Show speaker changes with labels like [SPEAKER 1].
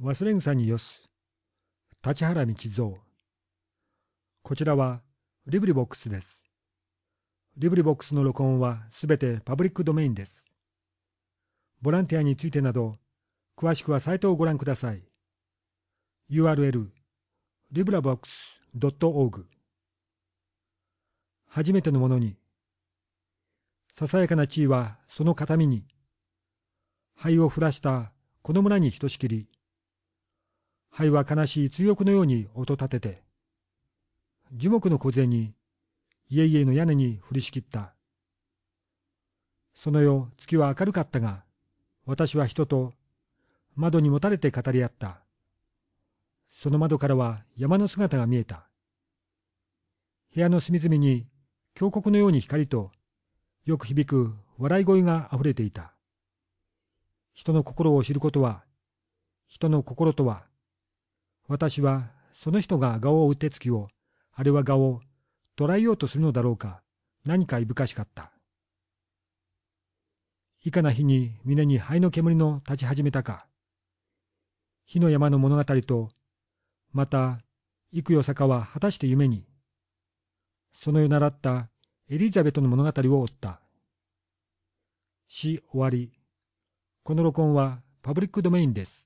[SPEAKER 1] 忘れ草によす立原道蔵こちらはリブリボックスです。リブリボックスの録音はすべてパブリックドメインです。ボランティアについてなど、詳しくはサイトをご覧ください。URL、l i b r a v o x o r g 初めてのものに。ささやかな地位はその形見に。灰を降らしたこの村にひとしきり。灰は悲しい追憶のように音立てて、樹木の小銭、家々の屋根に降りしきった。その夜、月は明るかったが、私は人と窓にもたれて語り合った。その窓からは山の姿が見えた。部屋の隅々に峡谷のように光と、よく響く笑い声が溢れていた。人の心を知ることは、人の心とは、私は、その人が顔を打てつきを、あれは顔を、捉えようとするのだろうか、何かいぶかしかった。いかな日に峰に灰の煙の立ち始めたか。火の山の物語と、また、幾よ坂は果たして夢に、その世習ったエリザベトの物語を追った。し終わり。この録音はパブリックドメインです。